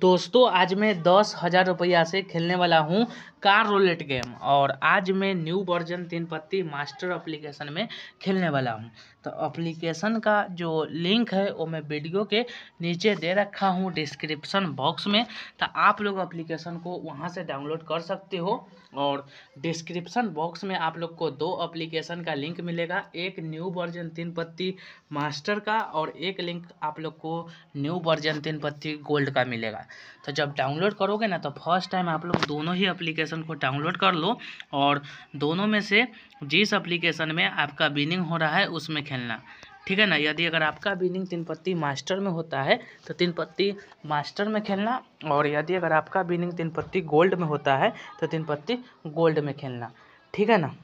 दोस्तों आज मैं दस हज़ार रुपया से खेलने वाला हूँ कार रोलेट गेम और आज मैं न्यू वर्जन तीन पत्ती मास्टर एप्लीकेशन में खेलने वाला हूँ तो एप्लीकेशन का जो लिंक है वो मैं वीडियो के नीचे दे रखा हूँ डिस्क्रिप्शन बॉक्स में तो आप लोग एप्लीकेशन को वहाँ से डाउनलोड कर सकते हो और डिस्क्रिप्शन बॉक्स में आप लोग को दो अप्लीकेशन का लिंक मिलेगा एक न्यू वर्जन तीन पत्ती मास्टर का और एक लिंक आप लोग को न्यू वर्जन तीन पत्ती गोल्ड का मिलेगा तो जब डाउनलोड करोगे ना तो फर्स्ट टाइम आप लोग दोनों ही अप्लीकेशन एप्लीकेशन को डाउनलोड कर लो और दोनों में से जिस एप्लीकेशन में आपका विनिंग हो रहा है उसमें खेलना ठीक है ना यदि अगर आपका विनिंग तीन पत्ती मास्टर में होता है तो तीन पत्ती मास्टर में खेलना और यदि अगर आपका विनिंग तीन पत्ती गोल्ड में होता है तो तीन पत्ती गोल्ड में खेलना ठीक है ना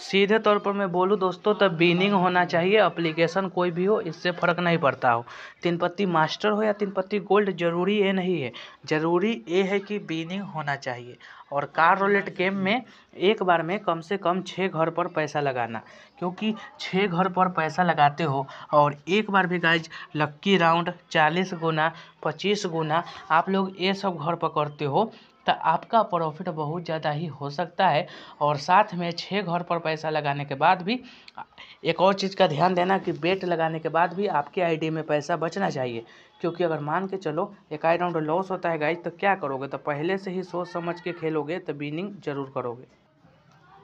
सीधे तौर पर मैं बोलूँ दोस्तों तब बीनिंग होना चाहिए अप्लीकेशन कोई भी हो इससे फ़र्क नहीं पड़ता हो तीन पत्ती मास्टर हो या तीन पत्ती गोल्ड ज़रूरी ये नहीं है ज़रूरी ये है कि बीनिंग होना चाहिए और कार रोलेट गेम में एक बार में कम से कम छः घर पर पैसा लगाना क्योंकि छः घर पर पैसा लगाते हो और एक बार भी गाइज लक्की राउंड चालीस गुना पच्चीस गुना आप लोग ये सब घर पर करते हो तो आपका प्रॉफिट बहुत ज़्यादा ही हो सकता है और साथ में छः घर पर पैसा लगाने के बाद भी एक और चीज़ का ध्यान देना कि बेट लगाने के बाद भी आपके आईडी में पैसा बचना चाहिए क्योंकि अगर मान के चलो एक आई राउंड लॉस होता है गाइज तो क्या करोगे तो पहले से ही सोच समझ के खेलोगे तो विनिंग जरूर करोगे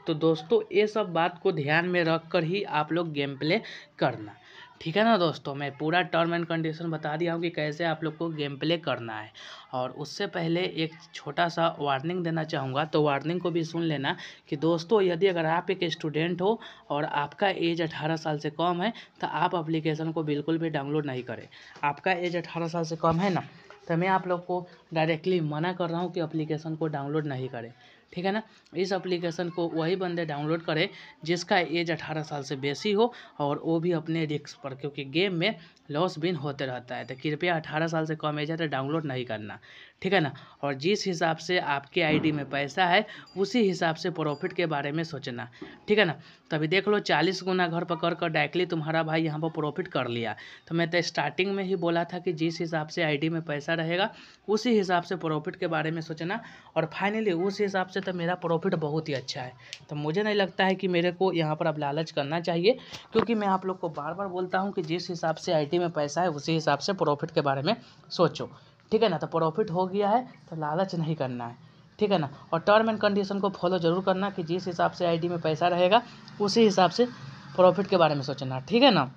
तो दोस्तों ये सब बात को ध्यान में रख कर ही आप लोग गेम प्ले करना ठीक है ना दोस्तों मैं पूरा टर्म एंड कंडीशन बता दिया हूँ कि कैसे आप लोग को गेम प्ले करना है और उससे पहले एक छोटा सा वार्निंग देना चाहूँगा तो वार्निंग को भी सुन लेना कि दोस्तों यदि अगर आप एक स्टूडेंट हो और आपका एज अठारह साल से कम है तो आप अप्लीकेशन को बिल्कुल भी डाउनलोड नहीं करें आपका एज अठारह साल से कम है ना तो मैं आप लोग को डायरेक्टली मना कर रहा हूँ कि अप्लीकेशन को डाउनलोड नहीं करें ठीक है ना इस एप्लीकेशन को वही बंदे डाउनलोड करें जिसका एज अठारह साल से बेसी हो और वो भी अपने रिक्स पर क्योंकि गेम में लॉस बिन होते रहता है तो कृपया अठारह साल से कम एज है तो डाउनलोड नहीं करना ठीक है ना और जिस हिसाब से आपके आईडी में पैसा है उसी हिसाब से प्रॉफिट के बारे में सोचना ठीक है ना तभी देख लो चालीस गुना घर पर कर कर डायरेक्टली तुम्हारा भाई यहाँ पर प्रॉफिट कर लिया तो मैं तो स्टार्टिंग में ही बोला था कि जिस हिसाब से आई में पैसा रहेगा उसी हिसाब से प्रॉफिट के बारे में सोचना और फाइनली उस हिसाब से तो मेरा प्रॉफिट बहुत ही अच्छा है तो मुझे नहीं लगता है कि मेरे को यहाँ पर अब लालच करना चाहिए क्योंकि मैं आप लोग को बार बार बोलता हूँ कि जिस हिसाब से आई कितनी में पैसा है उसी हिसाब से प्रॉफिट के बारे में सोचो ठीक है ना तो प्रॉफिट हो गया है तो लालच नहीं करना है ठीक है ना और टर्म एंड कंडीशन को फॉलो जरूर करना कि जिस हिसाब से आईडी में पैसा रहेगा उसी हिसाब से प्रॉफिट के बारे में सोचना ठीक है ना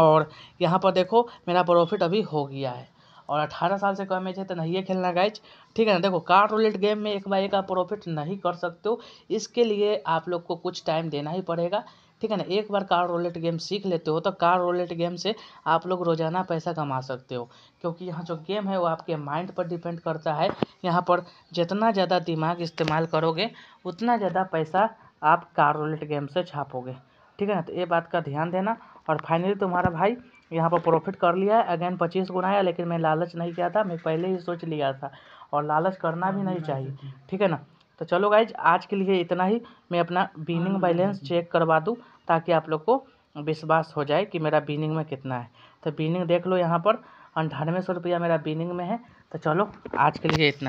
और यहाँ पर देखो मेरा प्रॉफिट अभी हो गया है और 18 साल से कम एज है तो नहीं है खेलना गाइज ठीक है ना देखो कार रोलेट गेम में एक बाई का प्रॉफिट नहीं कर सकते हो इसके लिए आप लोग को कुछ टाइम देना ही पड़ेगा ठीक है ना एक बार कार रोलेट गेम सीख लेते हो तो कार रोलेट गेम से आप लोग रोजाना पैसा कमा सकते हो क्योंकि यहाँ जो गेम है वो आपके माइंड पर डिपेंड करता है यहाँ पर जितना ज़्यादा दिमाग इस्तेमाल करोगे उतना ज़्यादा पैसा आप कार रोलेट गेम से छापोगे ठीक है ना तो ये बात का ध्यान देना और फाइनली तुम्हारा भाई यहाँ पर प्रॉफिट कर लिया है अगेन पच्चीस गुना आया लेकिन मैं लालच नहीं किया था मैं पहले ही सोच लिया था और लालच करना भी नहीं चाहिए ठीक है ना तो चलो गाइज आज के लिए इतना ही मैं अपना बीनिंग बैलेंस चेक करवा दूँ ताकि आप लोग को विश्वास हो जाए कि मेरा बीनिंग में कितना है तो बीनिंग देख लो यहाँ पर अंठानवे सौ रुपया मेरा बीनिंग में है तो चलो आज के लिए इतना है